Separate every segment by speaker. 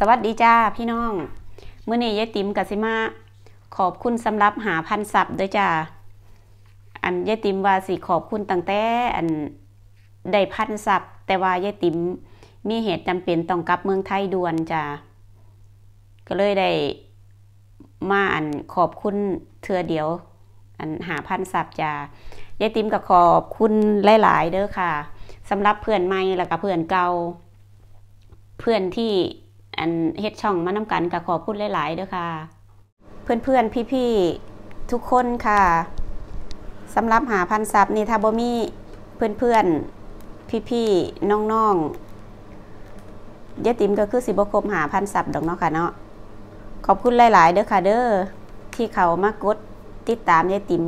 Speaker 1: สวัสดีจ้าพี่น้อง เมื่อนี้ยายติ๋มกับสิมา ขอบคุณสำหรับหาพันศัพท์ด้วยจ้าอันยายติ๋มว่าสิขอบคุณตั้งแต่อันได้พันศัพท์ แต่ว่ายายติ๋มมีเหตุจำเป็นต้องกลับเมืองไทยด่วนจ้าก็เลยได้มาอันขอบคุณเธอเดียว อันหาพันศัพท์จ้ายายติ๋มกับขอบคุณหลายๆเด้อค่ะสำหรับเพื่อนใหม่แล้วก็เพื่อนเก่า เพื่อนที่อันเฮ็ดช่องมาน้ำกันกับขอพูดหลายๆเด้อค่ะ เพื่อนๆพี่ๆทุกคนค่ะสำหรับหาพันศัพ์นี่้าบมีเพื่อนๆพี่ๆน้องๆยะติ๋มก็คือสิบคมหาพันศัพ์ดอกเนาะค่ะเนาะขอบคุณหลายๆเด้อค่ะเด้อที่เขามากดติดตามยะติ๋ม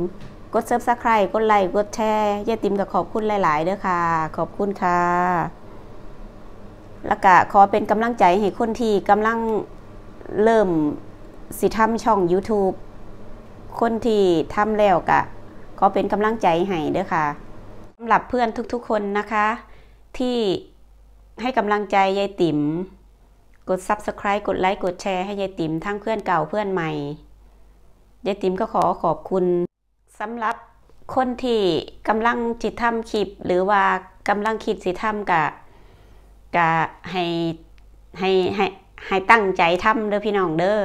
Speaker 1: กดเซิร์ฟซับสไครกดไลค์กดแชร์ยะติ๋มก็ขอบคุณหลายๆ เด้อค่ะ ขอบคุณค่ะแล้วก็ขอเป็นกำลังใจให้คนที่กำลังเริ่มสิทำช่อง YouTube คนที่ทำแล้วกะขอเป็นกำลังใจให้เด้อค่ะสำหรับเพื่อนทุกๆคนนะคะ ที่ให้กำลังใจยายติ๋มกด Subscribe กดไลค์กดแชร์ให้ยายติ๋มทั้งเพื่อนเก่าเพื่อนใหม่ยายติ๋มก็ขอขอบคุณสำหรับคนที่กำลังจิตทำคลิปหรือว่ากำลังคิดสิทำกะก็ให้ให้ให้ให้ตั้งใจทำเด้อพี่น้องเด้อ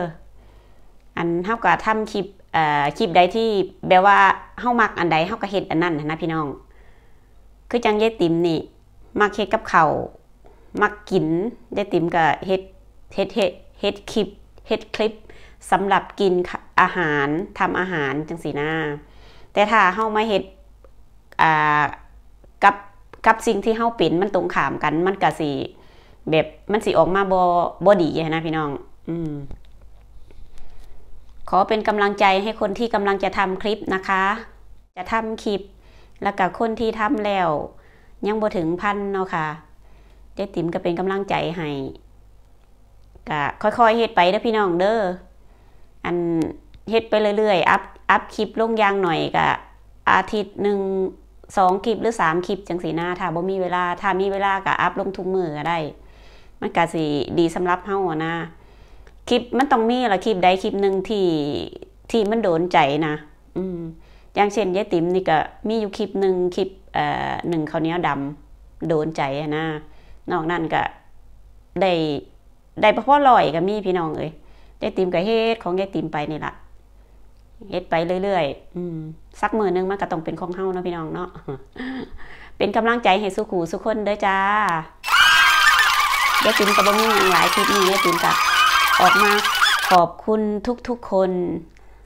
Speaker 1: อันเท่ากับทำคลิปเอ่อคลิปใดที่แปลว่าเฮามักอันใดเฮาก็เฮ็ดอันนั้นนะพี่น้องคือจังยายติ๋มนี่มักเฮ็ดกับเขามักกินยายติ๋มก็เฮ็ดเฮ็ดเฮ็ดเฮ็ดคลิปเฮ็ดคลิปสำหรับกินอาหารทำอาหารจังสีหน้าแต่ถ้าเฮามาเฮ็ดอ่ากับสิ่งที่เฮาเป็นมันตรงขามกันมันกะสีแบบมันสีออกมาบอบอดีนะพี่น้องอืมขอเป็นกำลังใจให้คนที่กำลังจะทำคลิปนะคะ จะทำคลิป แล้วกับคนที่ทำแล้ว ยังบ่ถึงพันเนาะคะ่ะเจ๊ติ๋มก็เป็นกำลังใจ ให้กะค่อยๆเฮ็ดไปเด้อพี่น้องเด้ออันเฮ็ดไปเรื่อยๆ อัพอัพคลิปลงยางหน่อยกะอาทิตย์หนึ่งสองคลิปหรือสามคลิป จังสีหน้าถ้าบ่มีเวลา ถ้ามีเวลาก็อัพลงทุกมือก็ได้ มันก็สิดีสำหรับเฮานะคลิปมันต้องมีละคลิปใดคลิปหนึ่งที่ ที่มันโดนใจนะอืม อย่างเช่นยายติ๋มนี่ก็มีอยู่คลิปหนึ่งคลิปเอ่อหนึ่งเขาเนี้ยดำโดนใจนะ นอกนั้นก็ได้ได้เพราะว่าลอยก็มีพี่น้องเอ้ยยายติ๋มก็เฮ็ดของยายติ๋มไปนี่แหละเฮ็ดไปเรื่อยๆอืม สักมือนึงมันก็ต้องเป็นของเฮานะพี่น้องเนาะ เป็นกำลังใจให้สุขูสุขคนเด้อจ้า เดี๋ยวจุนกับบ่มีอย่างหลายคลิปนี้เดี๋ยวจุนกับออกมาขอบคุณทุกๆคน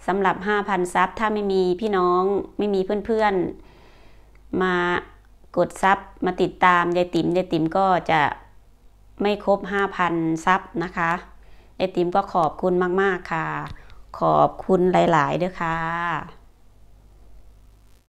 Speaker 1: สำหรับ5,000ซับถ้าไม่มีพี่น้องไม่มีเพื่อนๆ มากดซับมาติดตามยายติ๋มยายติ๋มก็จะไม่ครบ5,000ซับนะคะยายติ๋มก็ขอบคุณมากๆค่ะขอบคุณหลายๆด้อยค่ะ